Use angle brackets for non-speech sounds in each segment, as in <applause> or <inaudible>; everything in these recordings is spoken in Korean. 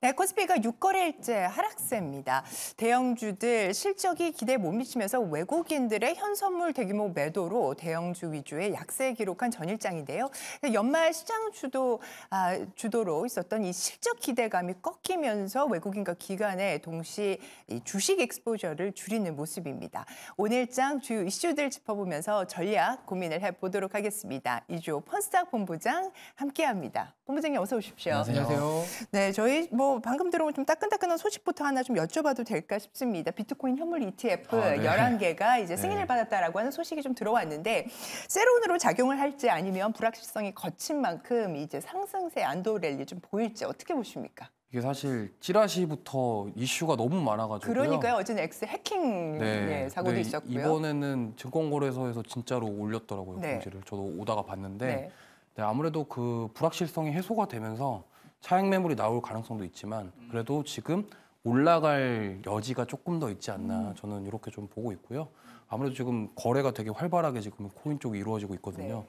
네, 코스피가 6거래일째 하락세입니다. 대형주들 실적이 기대못 미치면서 외국인들의 현선물 대규모 매도로 대형주 위주의 약세 기록한 전일장인데요. 네, 연말 시장 주도 아, 주도로 있었던 이 실적 기대감이 꺾이면서 외국인과 기관에 동시 이 주식 엑스포저를 줄이는 모습입니다. 오늘장 주요 이슈들 짚어보면서 전략 고민을 해보도록 하겠습니다. 이주호 펀스탁 본부장 함께합니다. 본부장님 어서 오십시오. 안녕하세요. 네, 저희 뭐뭐 방금 들어온 좀 따끈따끈한 소식부터 하나 좀 여쭤봐도 될까 싶습니다. 비트코인 현물 ETF 아, 네. 11개가 <laughs> 이제 네. 승인을 네. 받았다라고 하는 소식이 좀 들어왔는데 세론으로 작용을 할지 아니면 불확실성이 거친 만큼 이제 상승세 안도 랠리 좀 보일지 어떻게 보십니까? 이게 사실 찌라시부터 이슈가 너무 많아가지고 그러니까요. 어제는 엑스 해킹 네. 예, 사고도 있었고요. 이번에는 증권거래소에서 진짜로 올렸더라고요. 네. 공지를 저도 오다가 봤는데 네. 아무래도 그 불확실성이 해소가 되면서 차액 매물이 나올 가능성도 있지만 그래도 지금 올라갈 여지가 조금 더 있지 않나 음. 저는 이렇게 좀 보고 있고요. 아무래도 지금 거래가 되게 활발하게 지금 코인 쪽이 이루어지고 있거든요. 네.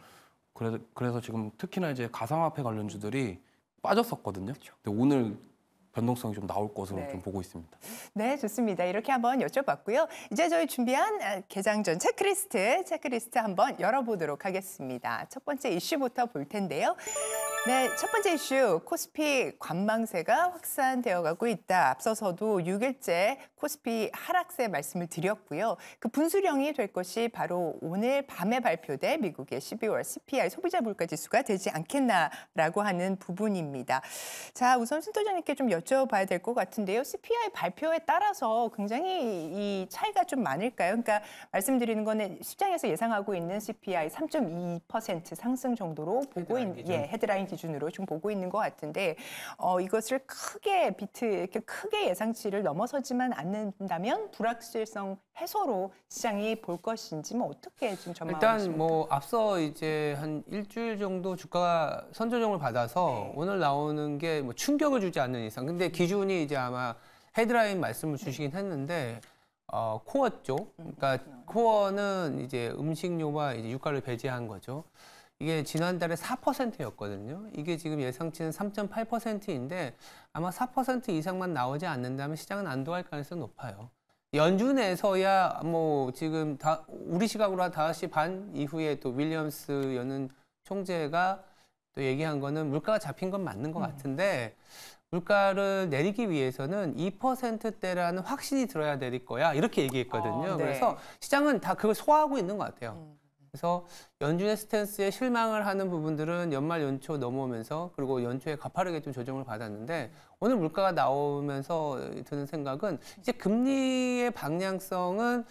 그래서, 그래서 지금 특히나 이제 가상화폐 관련주들이 빠졌었거든요. 근데 오늘 변동성이 좀 나올 것으로 네. 좀 보고 있습니다. 네, 좋습니다. 이렇게 한번 여쭤봤고요. 이제 저희 준비한 아, 개장 전 체크리스트, 체크리스트 한번 열어보도록 하겠습니다. 첫 번째 이슈부터 볼 텐데요. 네, 첫 번째 이슈 코스피 관망세가 확산되어 가고 있다. 앞서서도 6일째 코스피 하락세 말씀을 드렸고요. 그 분수령이 될 것이 바로 오늘 밤에 발표될 미국의 12월 CPI 소비자 물가 지수가 되지 않겠나라고 하는 부분입니다. 자, 우선 순도장님께 좀 여쭤봐야 될 것 같은데요. CPI 발표에 따라서 굉장히 이 차이가 좀 많을까요? 그러니까 말씀드리는 거는 시장에서 예상하고 있는 CPI 3.2% 상승 정도로 보고 있는 예, 헤드라인 기준으로 좀 보고 있는 것 같은데 어, 이것을 크게 비트 이렇게 크게 예상치를 넘어서지만 않는다면 불확실성 해소로 시장이 볼 것인지 뭐 어떻게 좀 전망하십니까? 뭐 앞서 이제 한 일주일 정도 주가가 선조정을 받아서 네. 오늘 나오는 게뭐 충격을 주지 않는 이상 근데 기준이 이제 아마 헤드라인 말씀을 네. 주시긴 했는데 어, 코어 쪽 음, 그러니까 코어는 이제 음식료와 이제 유가를 배제한 거죠. 이게 지난달에 4%였거든요. 이게 지금 예상치는 3.8%인데 아마 4% 이상만 나오지 않는다면 시장은 안도할 가능성이 높아요. 연준에서야 뭐 지금 다 우리 시각으로 한 5시 반 이후에 또 윌리엄스 여는 총재가 또 얘기한 거는 물가가 잡힌 건 맞는 것 음. 같은데 물가를 내리기 위해서는 2%대라는 확신이 들어야 내릴 거야 이렇게 얘기했거든요. 어, 네. 그래서 시장은 다 그걸 소화하고 있는 것 같아요. 음. 그래서 연준의 스탠스에 실망을 하는 부분들은 연말 연초 넘어오면서 그리고 연초에 가파르게 좀 조정을 받았는데 오늘 물가가 나오면서 드는 생각은 이제 금리의 방향성은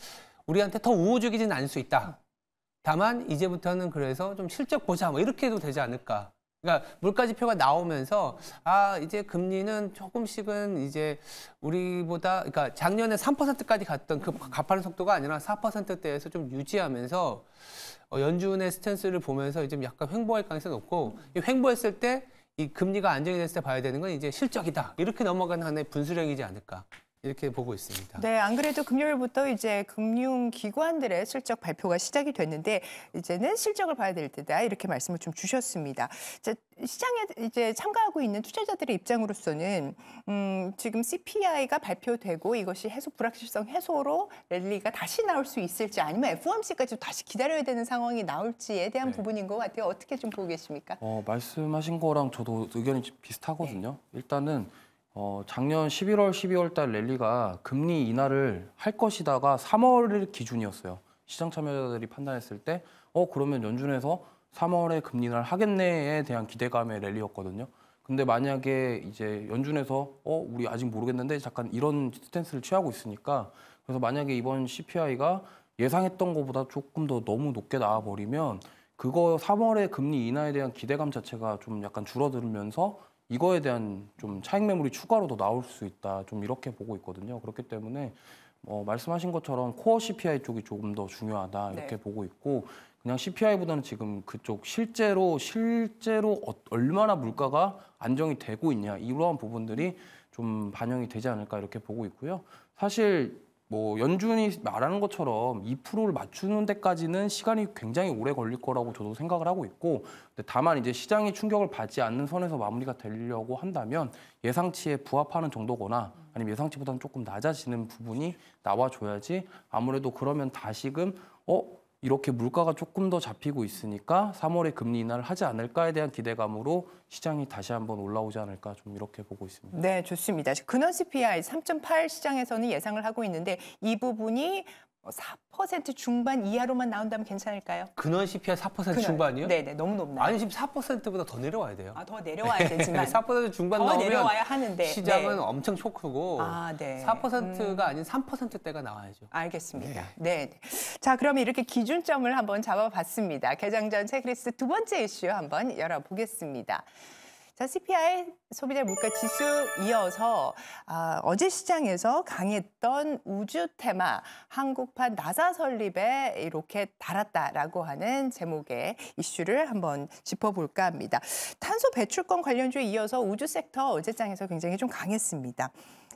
우리한테 더 우호적이진 않을 수 있다. 다만 이제부터는 그래서 좀 실적 보자 뭐 이렇게 해도 되지 않을까. 그러니까 물가지표가 나오면서 아 이제 금리는 조금씩은 이제 우리보다 그러니까 작년에 3%까지 갔던 그 가파른 속도가 아니라 4%대에서 좀 유지하면서 어, 연준의 스탠스를 보면서 이제 약간 횡보할 가능성이 높고 이 횡보했을 때 이 금리가 안정이 됐을 때 봐야 되는 건 이제 실적이다 이렇게 넘어가는 하나의 분수령이지 않을까 이렇게 보고 있습니다. 네, 안 그래도 금요일부터 이제 금융기관들의 실적 발표가 시작이 됐는데 이제는 실적을 봐야 될 때다 이렇게 말씀을 좀 주셨습니다. 시장에 이제 참가하고 있는 투자자들의 입장으로서는 음, 지금 CPI가 발표되고 이것이 해소 불확실성 해소로 랠리가 다시 나올 수 있을지 아니면 FOMC까지 다시 기다려야 되는 상황이 나올지에 대한 네. 부분인 것 같아요. 어떻게 좀 보고 계십니까? 어, 말씀하신 거랑 저도 의견이 비슷하거든요. 네. 일단은 어, 작년 11월, 12월 달 랠리가 금리 인하를 할 것이다가 3월 기준이었어요. 시장 참여자들이 판단했을 때, 어, 그러면 연준에서 3월에 금리 인하를 하겠네에 대한 기대감의 랠리였거든요. 근데 만약에 이제 연준에서 어, 우리 아직 모르겠는데 잠깐 이런 스탠스를 취하고 있으니까 그래서 만약에 이번 CPI가 예상했던 것보다 조금 더 너무 높게 나와버리면 그거 3월에 금리 인하에 대한 기대감 자체가 좀 약간 줄어들면서 이거에 대한 좀 차익 매물이 추가로 더 나올 수 있다. 좀 이렇게 보고 있거든요. 그렇기 때문에 어, 말씀하신 것처럼 코어 CPI 쪽이 조금 더 중요하다 이렇게 네. 보고 있고 그냥 CPI보다는 지금 그쪽 실제로 실제로 어, 얼마나 물가가 안정이 되고 있냐 이러한 부분들이 좀 반영이 되지 않을까 이렇게 보고 있고요. 사실 뭐 연준이 말하는 것처럼 2%를 맞추는 데까지는 시간이 굉장히 오래 걸릴 거라고 저도 생각을 하고 있고 근데 다만 이제 시장이 충격을 받지 않는 선에서 마무리가 되려고 한다면 예상치에 부합하는 정도거나 아니면 예상치보다는 조금 낮아지는 부분이 나와줘야지 아무래도 그러면 다시금 어 이렇게 물가가 조금 더 잡히고 있으니까 3월에 금리 인하를 하지 않을까에 대한 기대감으로 시장이 다시 한번 올라오지 않을까 좀 이렇게 보고 있습니다. 네, 좋습니다. 근원 CPI 3.8 시장에서는 예상을 하고 있는데 이 부분이 4% 어, 중반 이하로만 나온다면 괜찮을까요? 근원 CPI 4% 근원. 중반이요? 네네, 너무 높나요? 아니, 지 4%보다 더 내려와야 돼요. 아, 더 내려와야 네. 되지만. 4% <laughs> 중반 더 나오면 내려와야 하는데. 시장은 네. 엄청 쇼크고 아, 네. 4%가 음... 아닌 3%대가 나와야죠. 알겠습니다. 네. 네. 네. 자, 그러면 이렇게 기준점을 한번 잡아봤습니다. 개장 전 체크리스트 두 번째 이슈 한번 열어보겠습니다. 자, CPI 소비자 물가 지수 이어서 아, 어제 시장에서 강했던 우주 테마 한국판 나사 설립에 이렇게 달았다라고 하는 제목의 이슈를 한번 짚어볼까 합니다. 탄소 배출권 관련주에 이어서 우주 섹터 어제장에서 굉장히 좀 강했습니다.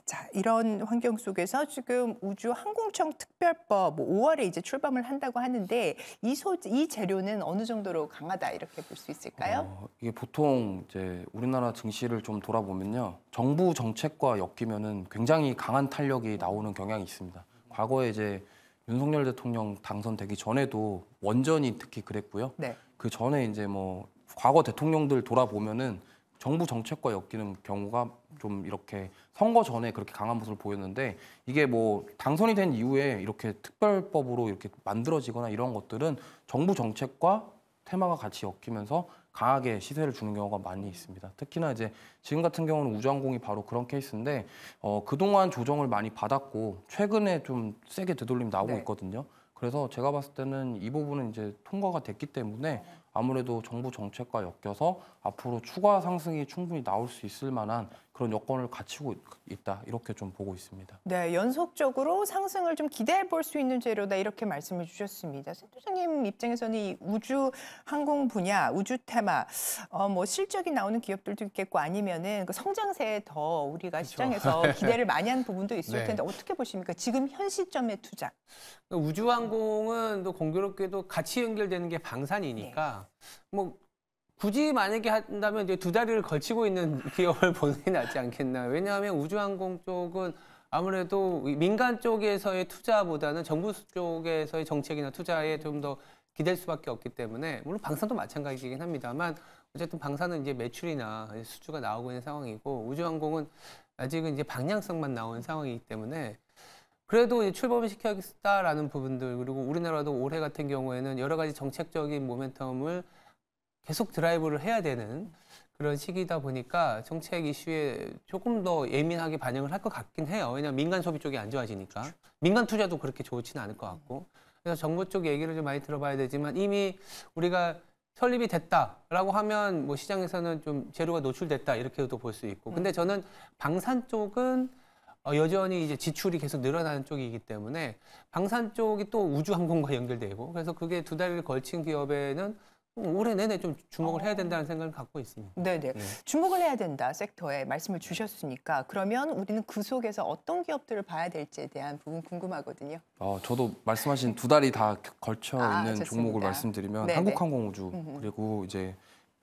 자, 이런 환경 속에서 지금 우주 항공청 특별법 뭐 5월에 이제 출범을 한다고 하는데 이소이 재료는 어느 정도로 강하다 이렇게 볼 수 있을까요? 어, 이게 보통 이제 우리나라 증시를 좀 돌아보면요. 정부 정책과 엮이면은 굉장히 강한 탄력이 나오는 경향이 있습니다. 과거에 이제 윤석열 대통령 당선되기 전에도 원전이 특히 그랬고요. 네. 그 전에 이제 뭐 과거 대통령들 돌아보면은 정부 정책과 엮이는 경우가 좀 이렇게 선거 전에 그렇게 강한 모습을 보였는데 이게 뭐 당선이 된 이후에 이렇게 특별법으로 이렇게 만들어지거나 이런 것들은 정부 정책과 테마가 같이 엮이면서 강하게 시세를 주는 경우가 많이 있습니다. 특히나 이제 지금 같은 경우는 우주항공이 바로 그런 케이스인데 어, 그동안 조정을 많이 받았고 최근에 좀 세게 되돌림 나오고 네. 있거든요. 그래서 제가 봤을 때는 이 부분은 이제 통과가 됐기 때문에 아무래도 정부 정책과 엮여서 앞으로 추가 상승이 충분히 나올 수 있을 만한 그런 여건을 갖추고 있다 이렇게 좀 보고 있습니다. 네, 연속적으로 상승을 좀 기대해 볼 수 있는 재료다 이렇게 말씀해 주셨습니다. 센터장님 입장에서는 이 우주 항공 분야, 우주 테마, 어, 뭐 실적이 나오는 기업들도 있겠고 아니면은 그 성장세에 더 우리가 그렇 시장에서 <laughs> 네. 기대를 많이 한 부분도 있을 네. 텐데 어떻게 보십니까? 지금 현 시점의 투자. 우주 항공은 또 공교롭게도 같이 연결되는 게 방산이니까 네. 뭐 굳이 만약에 한다면 이제 두 다리를 걸치고 있는 <laughs> 기업을 보는 게 낫지 않겠나. 왜냐하면 우주항공 쪽은 아무래도 민간 쪽에서의 투자보다는 정부 쪽에서의 정책이나 투자에 좀 더 기댈 수밖에 없기 때문에 물론 방산도 마찬가지이긴 합니다만 어쨌든 방산은 이제 매출이나 수주가 나오고 있는 상황이고 우주항공은 아직은 이제 방향성만 나온 상황이기 때문에 그래도 출범을 시켜야겠다라는 부분들 그리고 우리나라도 올해 같은 경우에는 여러 가지 정책적인 모멘텀을 계속 드라이브를 해야 되는 그런 시기다 보니까 정책 이슈에 조금 더 예민하게 반영을 할 것 같긴 해요. 왜냐하면 민간 소비 쪽이 안 좋아지니까. 민간 투자도 그렇게 좋지는 않을 것 같고. 그래서 정부 쪽 얘기를 좀 많이 들어봐야 되지만 이미 우리가 설립이 됐다라고 하면 뭐 시장에서는 좀 재료가 노출됐다 이렇게도 볼 수 있고. 근데 음. 저는 방산 쪽은 어, 여전히 이제 지출이 계속 늘어나는 쪽이기 때문에 방산 쪽이 또 우주항공과 연결되고 그래서 그게 두달리 걸친 기업에는 올해 내내 좀 주목을 해야 어. 된다는 생각을 갖고 있습니다. 네네. 네. 주목을 해야 된다 섹터에 말씀을 주셨으니까 그러면 우리는 그 속에서 어떤 기업들을 봐야 될지에 대한 부분 궁금하거든요. 어, 저도 말씀하신 두 달이 다 걸쳐 아, 있는 좋 종목을 말씀드리면 네네. 한국항공우주 그리고 이제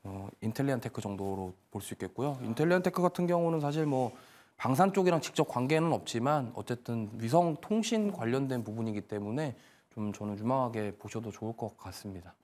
어, 인텔리안테크 정도로 볼 수 있겠고요. 인텔리안테크 같은 경우는 사실 뭐 방산 쪽이랑 직접 관계는 없지만 어쨌든 위성 통신 관련된 부분이기 때문에 좀 저는 유망하게 보셔도 좋을 것 같습니다.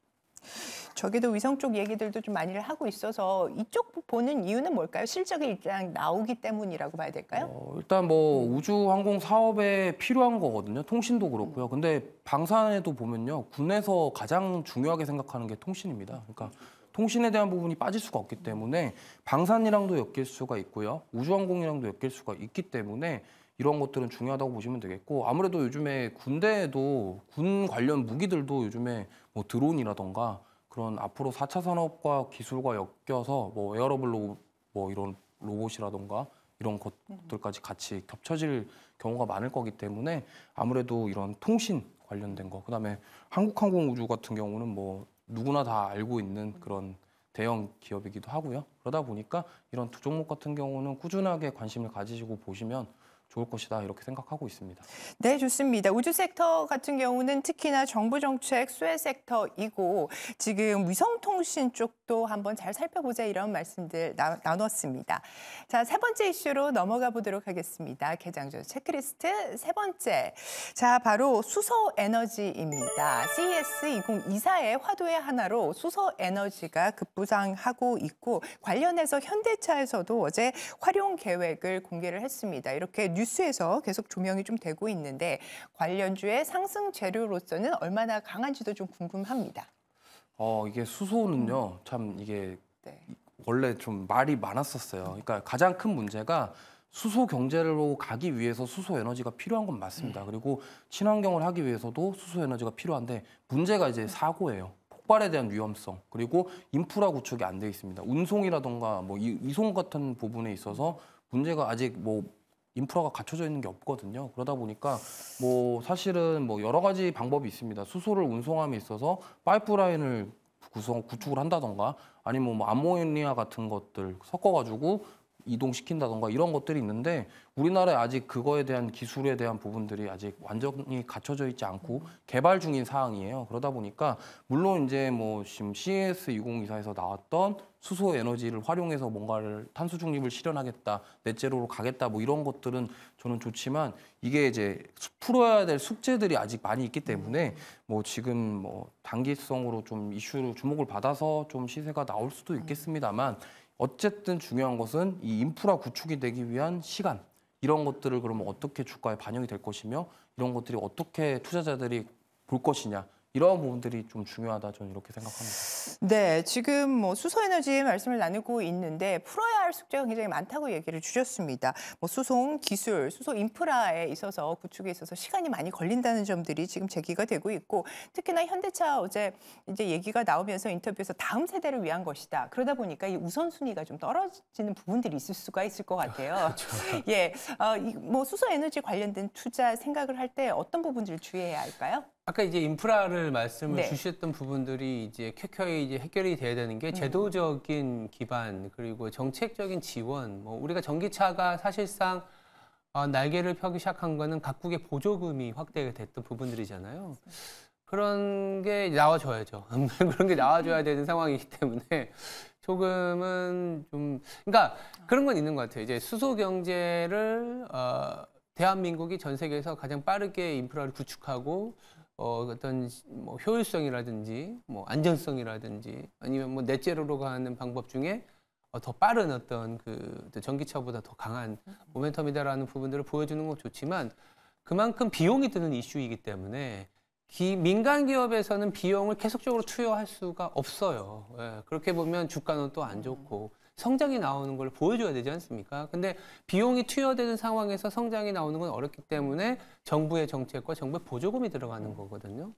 저기도 위성 쪽 얘기들도 좀많이 하고 있어서 이쪽 보는 이유는 뭘까요? 실적이 일단 나오기 때문이라고 봐야 될까요? 어, 일단 뭐 우주 항공 사업에 필요한 거거든요. 통신도 그렇고요. 근데 방산에도 보면요. 군에서 가장 중요하게 생각하는 게 통신입니다. 그러니까 통신에 대한 부분이 빠질 수가 없기 때문에 방산이랑도 엮일 수가 있고요. 우주항공이랑도 엮일 수가 있기 때문에 이런 것들은 중요하다고 보시면 되겠고 아무래도 요즘에 군대에도 군 관련 무기들도 요즘에 뭐 드론이라던가 그런 앞으로 4차 산업과 기술과 엮여서 뭐 에어러블 로봇 뭐 이런 로봇이라던가 이런 것들까지 같이 겹쳐질 경우가 많을 거기 때문에 아무래도 이런 통신 관련된 거 그다음에 한국항공우주 같은 경우는 뭐 누구나 다 알고 있는 그런 대형 기업이기도 하고요. 그러다 보니까 이런 두 종목 같은 경우는 꾸준하게 관심을 가지시고 보시면 좋을 것이다 이렇게 생각하고 있습니다. 네, 좋습니다. 우주 섹터 같은 경우는 특히나 정부 정책 수혜 섹터이고 지금 위성통신 쪽도 한번 잘 살펴보자 이런 말씀들 나, 눴습니다 자, 세 번째 이슈로 넘어가 보도록 하겠습니다. 개장전 체크리스트 세 번째. 자, 바로 수소 에너지입니다. CES 2024의 화두의 하나로 수소 에너지가 급부상하고 있고 관련해서 현대차에서도 어제 활용 계획을 공개를 했습니다. 이렇게 뉴 뉴스에서 계속 조명이 좀 되고 있는데 관련주의 상승 재료로서는 얼마나 강한지도 좀 궁금합니다. 어, 이게 수소는요. 음. 참 이게 네. 원래 좀 말이 많았었어요. 그러니까 가장 큰 문제가 수소 경제로 가기 위해서 수소 에너지가 필요한 건 맞습니다. 네. 그리고 친환경을 하기 위해서도 수소 에너지가 필요한데 문제가 이제 사고예요. 폭발에 대한 위험성 그리고 인프라 구축이 안 돼 있습니다. 운송이라던가 뭐 이송 같은 부분에 있어서 문제가 아직 뭐 인프라가 갖춰져 있는 게 없거든요. 그러다 보니까 뭐 사실은 뭐 여러 가지 방법이 있습니다. 수소를 운송함에 있어서 파이프라인을 구성 구축을 한다던가 아니면 뭐 암모니아 같은 것들 섞어가지고 이동시킨다던가 이런 것들이 있는데 우리나라에 아직 그거에 대한 기술에 대한 부분들이 아직 완전히 갖춰져 있지 않고 개발 중인 사항이에요. 그러다 보니까 물론 이제 뭐 지금 CES 2024에서 나왔던 수소 에너지를 활용해서 뭔가를 탄소 중립을 실현하겠다, 넷제로로 가겠다 뭐 이런 것들은 저는 좋지만 이게 이제 풀어야 될 숙제들이 아직 많이 있기 때문에 뭐 지금 뭐 단기성으로 좀 이슈로 주목을 받아서 좀 시세가 나올 수도 있겠습니다만 어쨌든 중요한 것은 이 인프라 구축이 되기 위한 시간 이런 것들을 그러면 어떻게 주가에 반영이 될 것이며 이런 것들이 어떻게 투자자들이 볼 것이냐 이러한 부분들이 좀 중요하다 저는 이렇게 생각합니다. 네, 지금 뭐 수소 에너지 말씀을 나누고 있는데 풀어야 할 숙제가 굉장히 많다고 얘기를 주셨습니다. 뭐 수송 기술, 수소 인프라에 있어서 구축에 있어서 시간이 많이 걸린다는 점들이 지금 제기가 되고 있고 특히나 현대차 어제 이제 얘기가 나오면서 인터뷰에서 다음 세대를 위한 것이다. 그러다 보니까 이 우선순위가 좀 떨어지는 부분들이 있을 수가 있을 것 같아요. <laughs> 그렇죠. 예, 어, 이, 뭐 수소 에너지 관련된 투자 생각을 할 때 어떤 부분들을 주의해야 할까요? 아까 이제 인프라를 말씀을 네. 주셨던 부분들이 이제 쾌쾌히 이제 해결이 돼야 되는 게 음. 제도적인 기반 그리고 정책적인 지원. 뭐 우리가 전기차가 사실상 어, 날개를 펴기 시작한 거는 각국의 보조금이 확대가 됐던 부분들이잖아요. 그런 게 나와줘야죠. <laughs> 그런 게 나와줘야 되는 상황이기 때문에 조금은 좀 그러니까 그런 건 있는 것 같아요. 이제 수소 경제를 어, 대한민국이 전 세계에서 가장 빠르게 인프라를 구축하고 어, 어떤 뭐 효율성이라든지 뭐 안전성이라든지 아니면 뭐 넷제로로 가는 방법 중에 어, 더 빠른 어떤 그 전기차보다 더 강한 모멘텀이다라는 부분들을 보여주는 건 좋지만 그만큼 비용이 드는 이슈이기 때문에 기, 민간 기업에서는 비용을 계속적으로 투여할 수가 없어요. 예, 그렇게 보면 주가는 또 안 좋고 성장이 나오는 걸 보여줘야 되지 않습니까? 근데 비용이 투여되는 상황에서 성장이 나오는 건 어렵기 때문에 정부의 정책과 정부의 보조금이 들어가는 거거든요.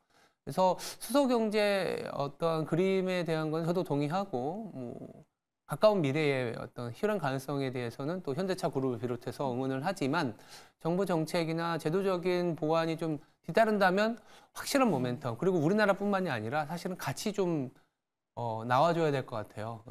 그래서 수소 경제 어떤 그림에 대한 건 저도 동의하고 뭐 가까운 미래의 어떤 실현 가능성에 대해서는 또 현대차 그룹을 비롯해서 응원을 하지만 정부 정책이나 제도적인 보완이 좀 뒤따른다면 확실한 모멘텀 그리고 우리나라뿐만이 아니라 사실은 같이 좀 어, 나와줘야 될 것 같아요.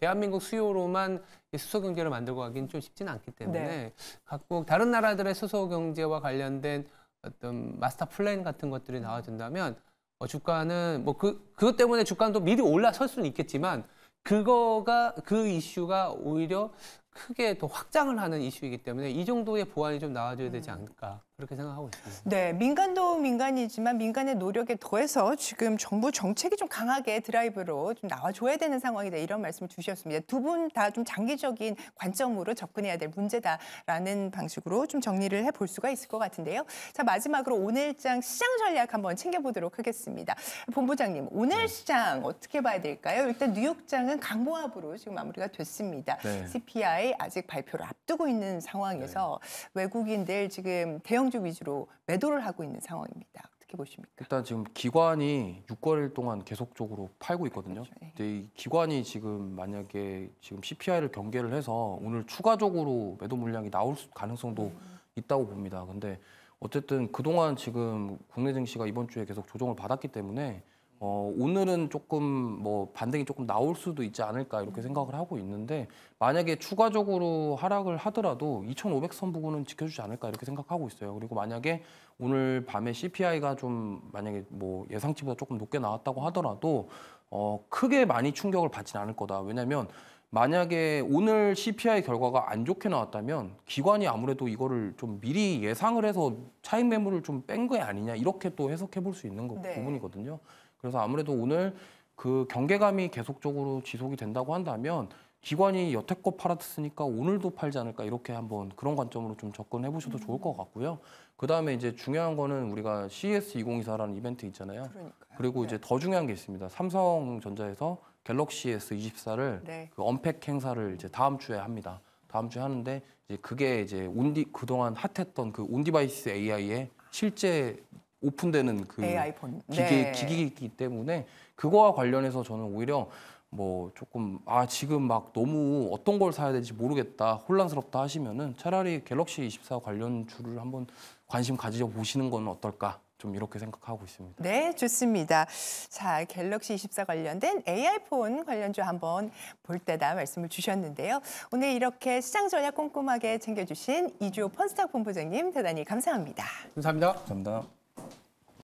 대한민국 수요로만 수소 경제를 만들고 가긴좀 쉽지는 않기 네. 때문에 네. 각국 다른 나라들의 수소 경제와 관련된 어떤 마스터 플랜 같은 것들이 나와준다면 어, 뭐 주가는 뭐 그 그것 때문에 주가는또 미리 올라설 수는 있겠지만 그거가 그 이슈가 오히려 크게 더 확장을 하는 이슈이기 때문에 이 정도의 보완이 좀 나와줘야 되지 음. 않을까. 그렇게 생각하고 있습니다. 네, 민간도 민간이지만 민간의 노력에 더해서 지금 정부 정책이 좀 강하게 드라이브로 좀 나와줘야 되는 상황이다 이런 말씀을 주셨습니다. 두 분 다 좀 장기적인 관점으로 접근해야 될 문제다라는 방식으로 좀 정리를 해볼 수가 있을 것 같은데요. 자 마지막으로 오늘 장 시장 전략 한번 챙겨보도록 하겠습니다. 본부장님 오늘 네. 시장 어떻게 봐야 될까요? 일단 뉴욕장은 강보합으로 지금 마무리가 됐습니다. 네. CPI 아직 발표를 앞두고 있는 상황에서 네. 외국인들 지금 대형 위주 위주로 매도를 하고 있는 상황입니다. 어떻게 보십니까? 일단 지금 기관이 6개월 동안 계속적으로 팔고 있거든요. 그렇죠. 예. 근데 이 기관이 지금 만약에 지금 CPI를 경계를 해서 오늘 추가적으로 매도 물량이 나올 가능성도 음. 있다고 봅니다. 근데 어쨌든 그동안 지금 국내 증시가 이번 주에 계속 조정을 받았기 때문에 어, 오늘은 조금 뭐 반등이 조금 나올 수도 있지 않을까 이렇게 생각을 하고 있는데 만약에 추가적으로 하락을 하더라도 2,500선 부근은 지켜주지 않을까 이렇게 생각하고 있어요. 그리고 만약에 오늘 밤에 CPI가 좀 만약에 뭐 예상치보다 조금 높게 나왔다고 하더라도 어, 크게 많이 충격을 받지는 않을 거다. 왜냐하면 만약에 오늘 CPI 결과가 안 좋게 나왔다면 기관이 아무래도 이거를 좀 미리 예상을 해서 차익 매물을 좀 뺀 거 아니냐 이렇게 또 해석해 볼 수 있는 거, 네. 부분이거든요. 그래서 아무래도 오늘 그 경계감이 계속적으로 지속이 된다고 한다면 기관이 여태껏 팔았으니까 오늘도 팔지 않을까 이렇게 한번 그런 관점으로 좀 접근해 보셔도 좋을 것 같고요. 그다음에 이제 중요한 거는 우리가 c s 2024라는 이벤트 있잖아요. 그러니까요. 그리고 이제 네. 더 중요한 게 있습니다. 삼성전자에서 갤럭시 S24를 네. 그 언팩 행사를 이제 다음 주에 합니다. 다음 주에 하는데 이제 그게 이제 온디 그동안 핫했던 그 온디바이스 AI의 실제 오픈되는 그 AI폰. 기계 네. 기기이기 때문에 그거와 관련해서 저는 오히려 뭐 조금 아 지금 막 너무 어떤 걸 사야 될지 모르겠다 혼란스럽다 하시면은 차라리 갤럭시 24 관련 주를 한번 관심 가지셔 보시는 건 어떨까 좀 이렇게 생각하고 있습니다. 네, 좋습니다. 자, 갤럭시 24 관련된 AI폰 관련주 한번 볼 때다 말씀을 주셨는데요. 오늘 이렇게 시장 전략 꼼꼼하게 챙겨주신 이주호 펀스탁 본부장님 대단히 감사합니다. 감사합니다. 감사합니다.